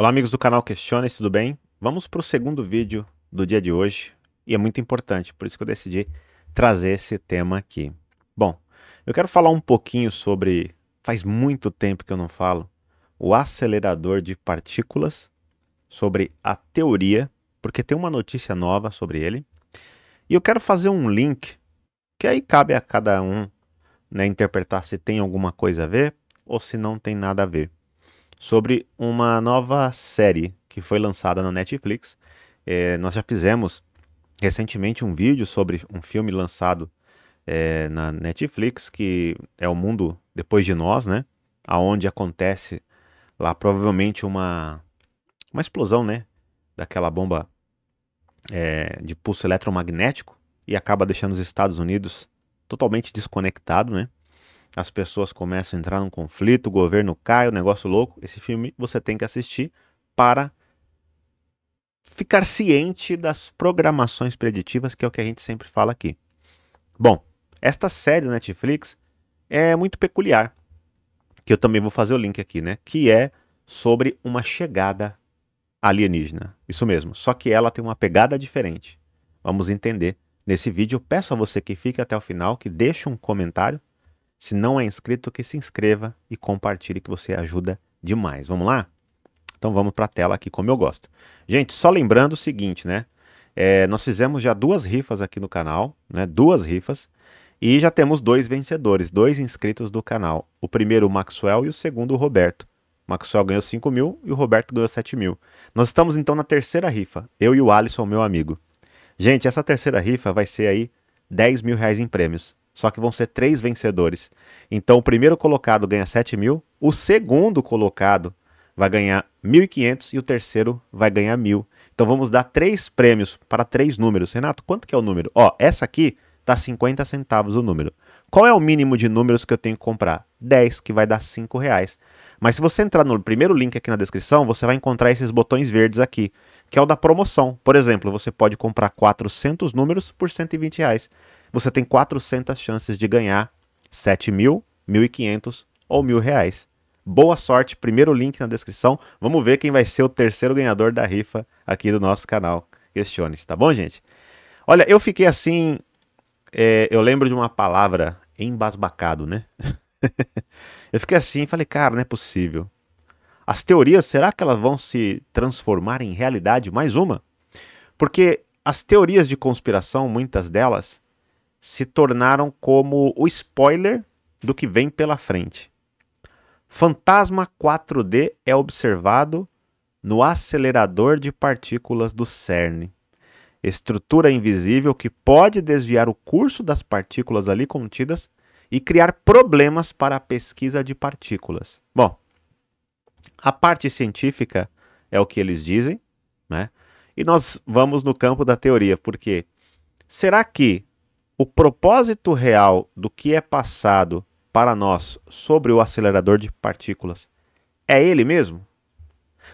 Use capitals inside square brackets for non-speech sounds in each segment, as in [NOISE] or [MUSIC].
Olá amigos do canal Questione, tudo bem? Vamos para o segundo vídeo do dia de hoje e é muito importante, por isso que eu decidi trazer esse tema aqui. Bom, eu quero falar um pouquinho sobre, faz muito tempo que eu não falo, o acelerador de partículas, sobre a teoria, porque tem uma notícia nova sobre ele, e eu quero fazer um link, que aí cabe a cada um né, interpretar se tem alguma coisa a ver ou se não tem nada a ver sobre uma nova série que foi lançada na Netflix. É, nós já fizemos recentemente um vídeo sobre um filme lançado é, na Netflix, que é O Mundo Depois de Nós, né? Aonde acontece lá provavelmente uma, uma explosão, né? Daquela bomba é, de pulso eletromagnético e acaba deixando os Estados Unidos totalmente desconectado, né? as pessoas começam a entrar num conflito, o governo cai, o negócio louco. Esse filme você tem que assistir para ficar ciente das programações preditivas, que é o que a gente sempre fala aqui. Bom, esta série da Netflix é muito peculiar, que eu também vou fazer o link aqui, né? Que é sobre uma chegada alienígena. Isso mesmo, só que ela tem uma pegada diferente. Vamos entender nesse vídeo. Eu peço a você que fique até o final, que deixe um comentário se não é inscrito, que se inscreva e compartilhe que você ajuda demais. Vamos lá? Então vamos para a tela aqui, como eu gosto. Gente, só lembrando o seguinte, né? É, nós fizemos já duas rifas aqui no canal, né? Duas rifas. E já temos dois vencedores, dois inscritos do canal. O primeiro o Maxwell e o segundo o Roberto. O Maxwell ganhou 5 mil e o Roberto ganhou 7 mil. Nós estamos então na terceira rifa, eu e o Alisson, meu amigo. Gente, essa terceira rifa vai ser aí 10 mil reais em prêmios. Só que vão ser três vencedores. Então o primeiro colocado ganha 7 mil, o segundo colocado vai ganhar 1.500 e o terceiro vai ganhar mil. Então vamos dar três prêmios para três números. Renato, quanto que é o número? Ó, essa aqui tá 50 centavos o número. Qual é o mínimo de números que eu tenho que comprar? 10, que vai dar 5 reais. Mas se você entrar no primeiro link aqui na descrição, você vai encontrar esses botões verdes aqui, que é o da promoção. Por exemplo, você pode comprar 400 números por 120 reais você tem 400 chances de ganhar 7 mil, 1.500 ou mil reais. Boa sorte, primeiro link na descrição. Vamos ver quem vai ser o terceiro ganhador da rifa aqui do nosso canal. Questione-se, tá bom, gente? Olha, eu fiquei assim. É, eu lembro de uma palavra embasbacado, né? [LAUGHS] eu fiquei assim, e falei, cara, não é possível. As teorias, será que elas vão se transformar em realidade? Mais uma? Porque as teorias de conspiração, muitas delas, se tornaram como o spoiler do que vem pela frente. Fantasma 4D é observado no acelerador de partículas do CERN, estrutura invisível que pode desviar o curso das partículas ali contidas e criar problemas para a pesquisa de partículas. Bom, a parte científica é o que eles dizem, né? E nós vamos no campo da teoria, porque será que o propósito real do que é passado para nós sobre o acelerador de partículas é ele mesmo?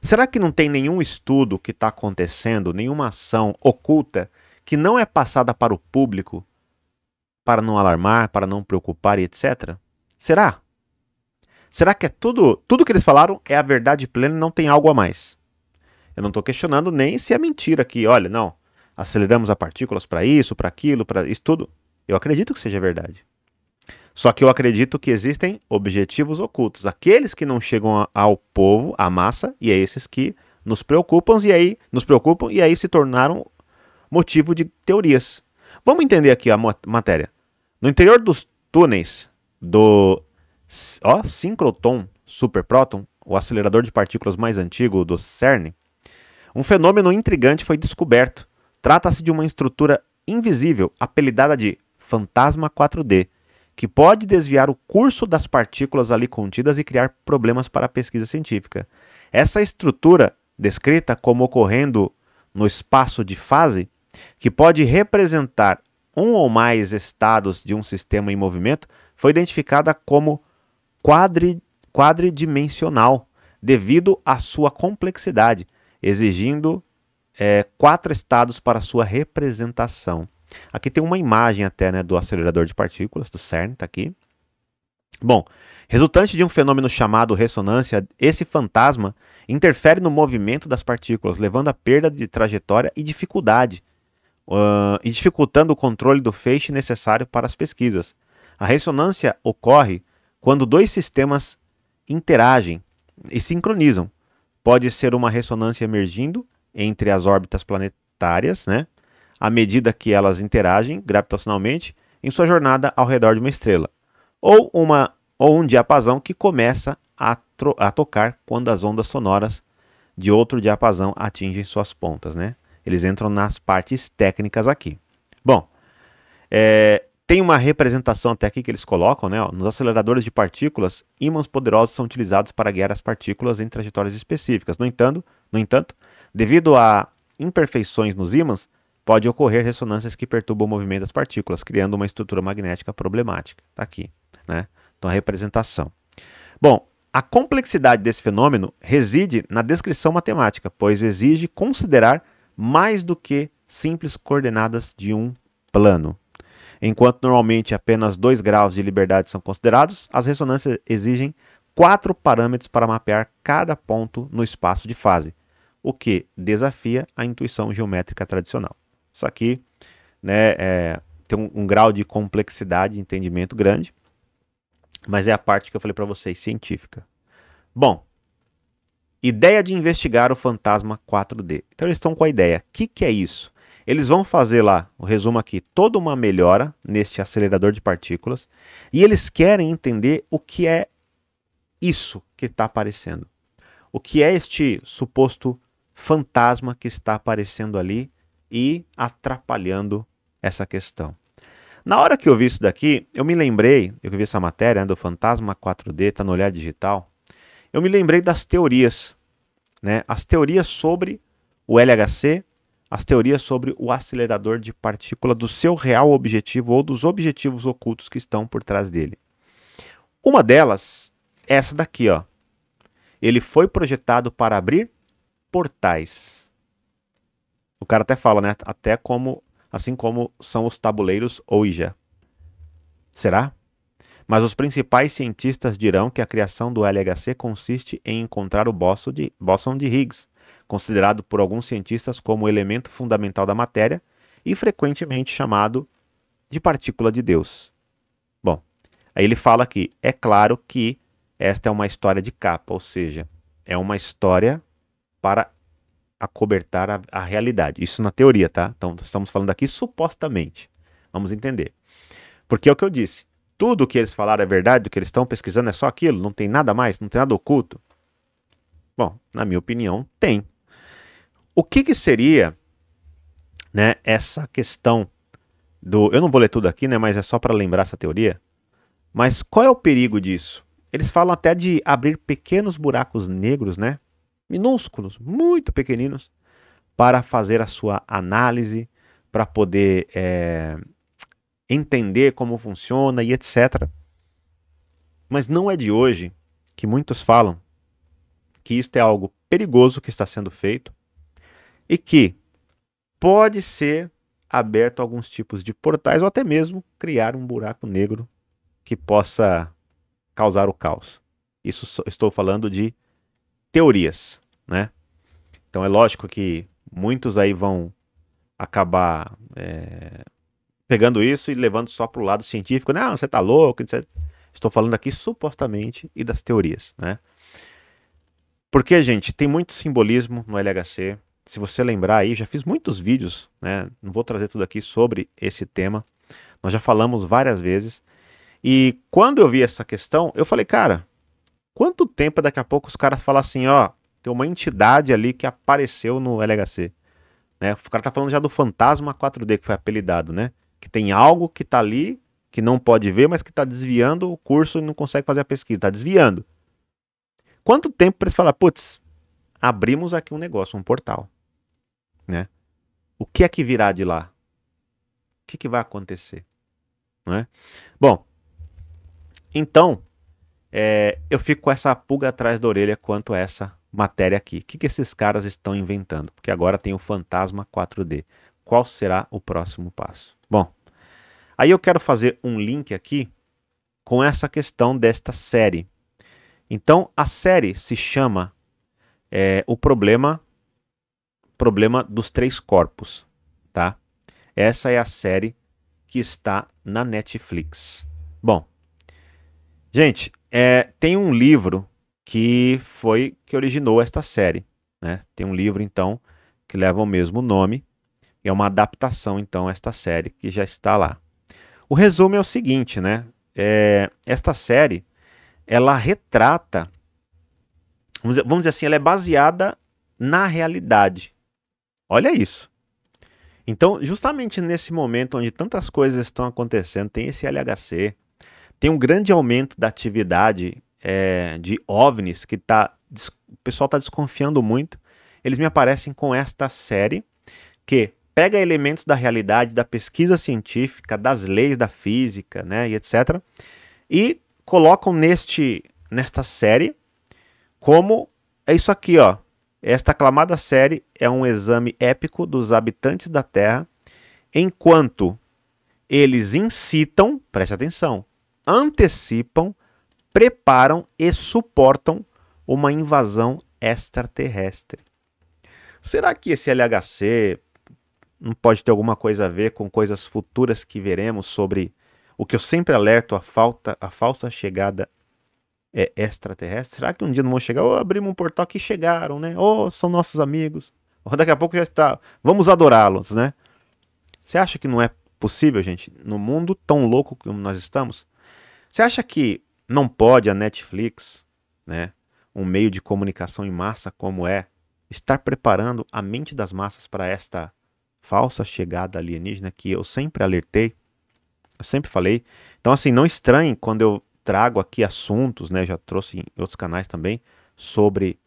Será que não tem nenhum estudo que está acontecendo, nenhuma ação oculta que não é passada para o público para não alarmar, para não preocupar e etc? Será? Será que é tudo, tudo que eles falaram é a verdade plena e não tem algo a mais? Eu não estou questionando nem se é mentira aqui. Olha, não aceleramos a partículas para isso, para aquilo, para isso tudo. Eu acredito que seja verdade. Só que eu acredito que existem objetivos ocultos, aqueles que não chegam ao povo, à massa, e é esses que nos preocupam e aí nos preocupam e aí se tornaram motivo de teorias. Vamos entender aqui a matéria. No interior dos túneis do ó, sincroton superpróton, o acelerador de partículas mais antigo do CERN, um fenômeno intrigante foi descoberto Trata-se de uma estrutura invisível, apelidada de fantasma 4D, que pode desviar o curso das partículas ali contidas e criar problemas para a pesquisa científica. Essa estrutura, descrita como ocorrendo no espaço de fase, que pode representar um ou mais estados de um sistema em movimento, foi identificada como quadri, quadridimensional, devido à sua complexidade, exigindo é, quatro estados para sua representação. Aqui tem uma imagem até né, do acelerador de partículas, do CERN, está aqui. Bom, resultante de um fenômeno chamado ressonância, esse fantasma interfere no movimento das partículas, levando a perda de trajetória e dificuldade, uh, e dificultando o controle do feixe necessário para as pesquisas. A ressonância ocorre quando dois sistemas interagem e sincronizam. Pode ser uma ressonância emergindo entre as órbitas planetárias, né, à medida que elas interagem gravitacionalmente em sua jornada ao redor de uma estrela, ou, uma, ou um diapasão que começa a, a tocar quando as ondas sonoras de outro diapasão atingem suas pontas. Né? Eles entram nas partes técnicas aqui. Bom, é, tem uma representação até aqui que eles colocam, né? Ó, nos aceleradores de partículas, ímãs poderosos são utilizados para guiar as partículas em trajetórias específicas. No entanto, no entanto, devido a imperfeições nos ímãs, pode ocorrer ressonâncias que perturbam o movimento das partículas, criando uma estrutura magnética problemática. Está aqui, né? Então, a representação. Bom, a complexidade desse fenômeno reside na descrição matemática, pois exige considerar mais do que simples coordenadas de um plano. Enquanto normalmente apenas dois graus de liberdade são considerados, as ressonâncias exigem quatro parâmetros para mapear cada ponto no espaço de fase, o que desafia a intuição geométrica tradicional. Isso aqui né, é, tem um, um, grau de complexidade, entendimento grande, mas é a parte que eu falei para vocês, científica. Bom, ideia de investigar o fantasma 4D. Então eles estão com a ideia, o que, que é isso? Eles vão fazer lá, o resumo aqui, toda uma melhora neste acelerador de partículas e eles querem entender o que é isso que está aparecendo. O que é este suposto fantasma que está aparecendo ali e atrapalhando essa questão. Na hora que eu vi isso daqui, eu me lembrei, eu vi essa matéria né, do Fantasma 4D, está no Olhar Digital, eu me lembrei das teorias, né, as teorias sobre o LHC, as teorias sobre o acelerador de partícula do seu real objetivo ou dos objetivos ocultos que estão por trás dele. Uma delas é essa daqui, ó. Ele foi projetado para abrir portais. O cara até fala, né? Até como, assim como são os tabuleiros Ouija. Será? Mas os principais cientistas dirão que a criação do LHC consiste em encontrar o bóson de, bóson de Higgs, considerado por alguns cientistas como o elemento fundamental da matéria e frequentemente chamado de partícula de Deus. Bom, aí ele fala que é claro que esta é uma história de capa, ou seja, é uma história para acobertar a, a realidade. Isso na teoria, tá? Então estamos falando aqui supostamente. Vamos entender. Porque é o que eu disse. Tudo o que eles falaram é verdade, o que eles estão pesquisando é só aquilo, não tem nada mais, não tem nada oculto. Bom, na minha opinião, tem. O que, que seria né, essa questão do. Eu não vou ler tudo aqui, né, mas é só para lembrar essa teoria. Mas qual é o perigo disso? Eles falam até de abrir pequenos buracos negros, né? minúsculos, muito pequeninos, para fazer a sua análise, para poder é, entender como funciona e etc. Mas não é de hoje que muitos falam que isto é algo perigoso que está sendo feito e que pode ser aberto alguns tipos de portais ou até mesmo criar um buraco negro que possa causar o caos. Isso estou falando de teorias né? Então é lógico que muitos aí vão acabar é, pegando isso e levando só para o lado científico. Não, né? ah, você está louco, etc. Estou falando aqui supostamente e das teorias, né? Porque, gente, tem muito simbolismo no LHC. Se você lembrar aí, já fiz muitos vídeos, né? Não vou trazer tudo aqui sobre esse tema. Nós já falamos várias vezes. E quando eu vi essa questão, eu falei, cara, quanto tempo é daqui a pouco os caras falam assim, ó, tem uma entidade ali que apareceu no LHC. Né? O cara tá falando já do fantasma 4D, que foi apelidado, né? Que tem algo que tá ali, que não pode ver, mas que tá desviando o curso e não consegue fazer a pesquisa, tá desviando. Quanto tempo para eles falar, putz, abrimos aqui um negócio, um portal, né? O que é que virá de lá? O que, que vai acontecer? né? Bom, então, é, eu fico com essa pulga atrás da orelha quanto a essa matéria aqui. O que, que esses caras estão inventando? Porque agora tem o Fantasma 4D. Qual será o próximo passo? Bom, aí eu quero fazer um link aqui com essa questão desta série. Então, a série se chama é, O Problema problema dos três corpos, tá? Essa é a série que está na Netflix. Bom, Gente, é, tem um livro que foi que originou esta série. Né? Tem um livro, então, que leva o mesmo nome. E é uma adaptação, então, a esta série que já está lá. O resumo é o seguinte, né? É, esta série, ela retrata, vamos dizer, vamos dizer assim, ela é baseada na realidade. Olha isso. Então, justamente nesse momento onde tantas coisas estão acontecendo, tem esse LHC, tem um grande aumento da atividade é, de OVNIs que tá, o pessoal está desconfiando muito. Eles me aparecem com esta série que pega elementos da realidade, da pesquisa científica, das leis da física, né, e etc. E colocam neste nesta série como é isso aqui, ó. Esta aclamada série é um exame épico dos habitantes da Terra, enquanto eles incitam, preste atenção, antecipam, preparam e suportam uma invasão extraterrestre. Será que esse LHC não pode ter alguma coisa a ver com coisas futuras que veremos sobre o que eu sempre alerto a falta, a falsa chegada é extraterrestre? Será que um dia não vão chegar? Ou oh, abrimos um portal que chegaram, né? Ou oh, são nossos amigos? Ou oh, daqui a pouco já está. Vamos adorá-los, né? Você acha que não é possível, gente? No mundo tão louco como nós estamos, você acha que não pode a Netflix, né, um meio de comunicação em massa como é, estar preparando a mente das massas para esta falsa chegada alienígena que eu sempre alertei, eu sempre falei. Então assim, não estranhe quando eu trago aqui assuntos, né, já trouxe em outros canais também sobre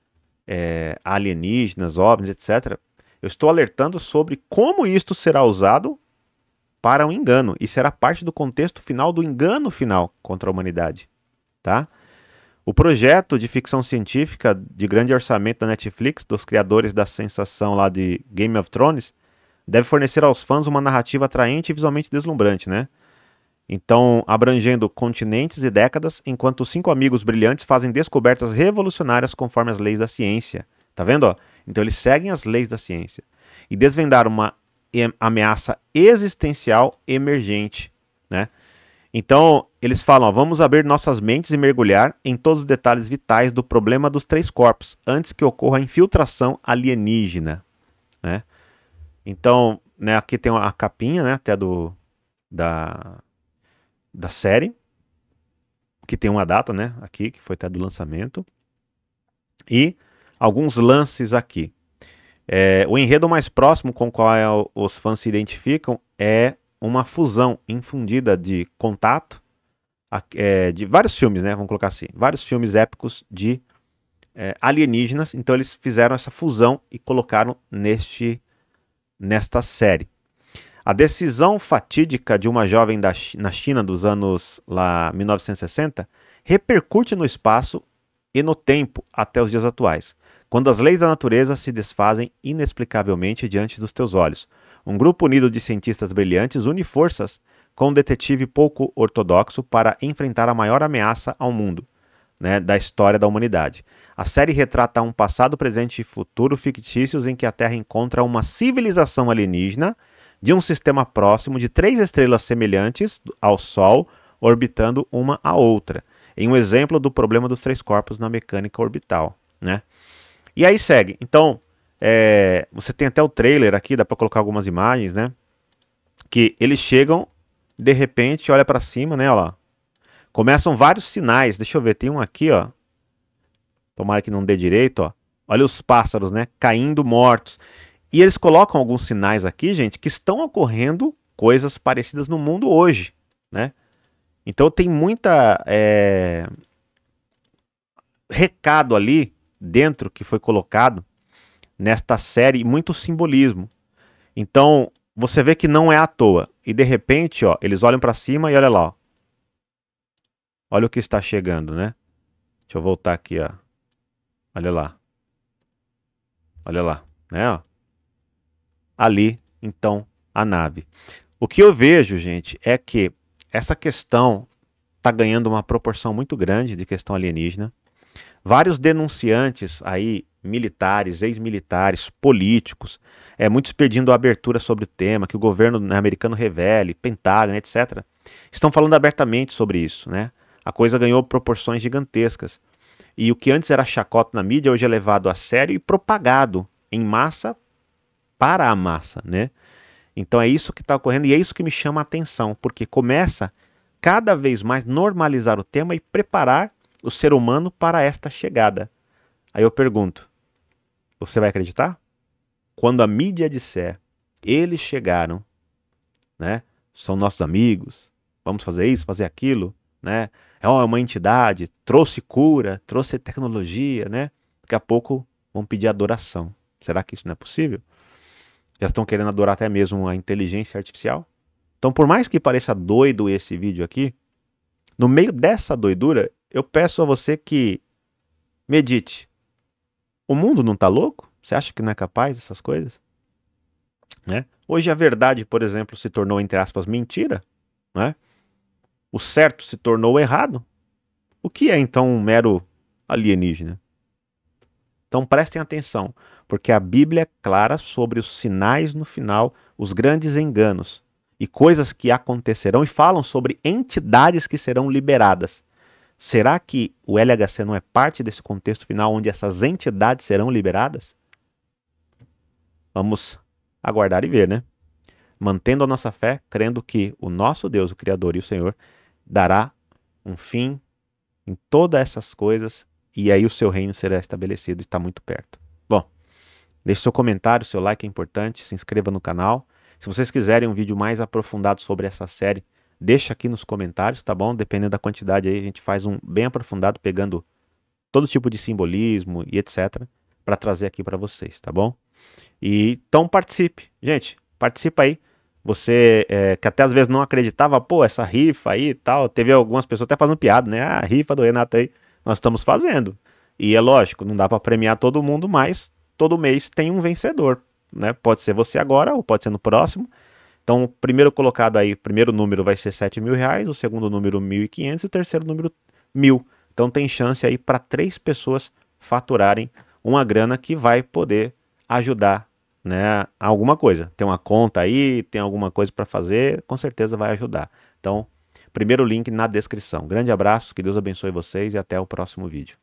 é, alienígenas, OVNIs, etc. Eu estou alertando sobre como isto será usado para o engano e será parte do contexto final do engano final contra a humanidade, tá? O projeto de ficção científica de grande orçamento da Netflix, dos criadores da sensação lá de Game of Thrones, deve fornecer aos fãs uma narrativa atraente e visualmente deslumbrante, né? Então, abrangendo continentes e décadas, enquanto cinco amigos brilhantes fazem descobertas revolucionárias conforme as leis da ciência. Tá vendo? Ó? Então, eles seguem as leis da ciência. E desvendar uma ameaça existencial emergente, né? Então, eles falam: ó, vamos abrir nossas mentes e mergulhar em todos os detalhes vitais do problema dos três corpos, antes que ocorra a infiltração alienígena. Né? Então, né, aqui tem a capinha né, até do, da, da série, que tem uma data né, aqui, que foi até do lançamento, e alguns lances aqui. É, o enredo mais próximo com é o qual os fãs se identificam é uma fusão infundida de contato, é, de vários filmes, né? Vamos colocar assim, vários filmes épicos de é, alienígenas. Então eles fizeram essa fusão e colocaram neste nesta série. A decisão fatídica de uma jovem da, na China dos anos lá 1960 repercute no espaço e no tempo até os dias atuais, quando as leis da natureza se desfazem inexplicavelmente diante dos teus olhos. Um grupo unido de cientistas brilhantes une forças com um detetive pouco ortodoxo para enfrentar a maior ameaça ao mundo né, da história da humanidade. A série retrata um passado, presente e futuro fictícios em que a Terra encontra uma civilização alienígena de um sistema próximo de três estrelas semelhantes ao Sol orbitando uma a outra em um exemplo do problema dos três corpos na mecânica orbital, né? E aí segue. Então, é, você tem até o trailer aqui, dá para colocar algumas imagens, né? Que eles chegam, de repente, olha para cima, né? Olha lá. Começam vários sinais. Deixa eu ver, tem um aqui, ó. Tomara que não dê direito, ó. Olha os pássaros, né? Caindo mortos. E eles colocam alguns sinais aqui, gente, que estão ocorrendo coisas parecidas no mundo hoje, né? Então tem muita é, recado ali dentro que foi colocado nesta série, muito simbolismo. Então você vê que não é à toa. E de repente, ó, eles olham para cima e olha lá, ó. Olha o que está chegando, né? Deixa eu voltar aqui, ó. Olha lá. Olha lá, né, ó. Ali, então, a nave. O que eu vejo, gente, é que essa questão está ganhando uma proporção muito grande de questão alienígena. Vários denunciantes aí, militares, ex-militares, políticos, é, muitos pedindo abertura sobre o tema, que o governo né, americano revele, Pentágono, etc., estão falando abertamente sobre isso. Né? A coisa ganhou proporções gigantescas. E o que antes era chacota na mídia, hoje é levado a sério e propagado em massa para a massa. Né? Então é isso que está ocorrendo e é isso que me chama a atenção, porque começa cada vez mais normalizar o tema e preparar o ser humano para esta chegada. Aí eu pergunto: você vai acreditar? Quando a mídia disser eles chegaram, né? São nossos amigos, vamos fazer isso, fazer aquilo, né? É uma entidade, trouxe cura, trouxe tecnologia, né? Daqui a pouco vão pedir adoração. Será que isso não é possível? já estão querendo adorar até mesmo a inteligência artificial. Então, por mais que pareça doido esse vídeo aqui, no meio dessa doidura, eu peço a você que medite. O mundo não está louco? Você acha que não é capaz dessas coisas? Né? Hoje a verdade, por exemplo, se tornou, entre aspas, mentira. Né? O certo se tornou errado. O que é então um mero alienígena? Então prestem atenção, porque a Bíblia é clara sobre os sinais no final, os grandes enganos e coisas que acontecerão e falam sobre entidades que serão liberadas. Será que o LHC não é parte desse contexto final onde essas entidades serão liberadas? Vamos aguardar e ver, né? Mantendo a nossa fé, crendo que o nosso Deus, o Criador e o Senhor, dará um fim em todas essas coisas e aí o seu reino será estabelecido e está muito perto. Bom, deixe seu comentário, seu like é importante, se inscreva no canal. Se vocês quiserem um vídeo mais aprofundado sobre essa série, deixa aqui nos comentários, tá bom? Dependendo da quantidade aí, a gente faz um bem aprofundado pegando todo tipo de simbolismo e etc para trazer aqui para vocês, tá bom? E, então participe, gente, participa aí. Você é, que até às vezes não acreditava, pô, essa rifa aí e tal. Teve algumas pessoas até fazendo piada, né? Ah, rifa do Renato aí nós estamos fazendo. E é lógico, não dá para premiar todo mundo, mas todo mês tem um vencedor, né? Pode ser você agora ou pode ser no próximo. Então, o primeiro colocado aí, primeiro número vai ser sete mil reais, o segundo número mil e o terceiro número mil. Então, tem chance aí para três pessoas faturarem uma grana que vai poder ajudar né, alguma coisa. Tem uma conta aí, tem alguma coisa para fazer, com certeza vai ajudar. Então, Primeiro link na descrição. Grande abraço, que Deus abençoe vocês e até o próximo vídeo.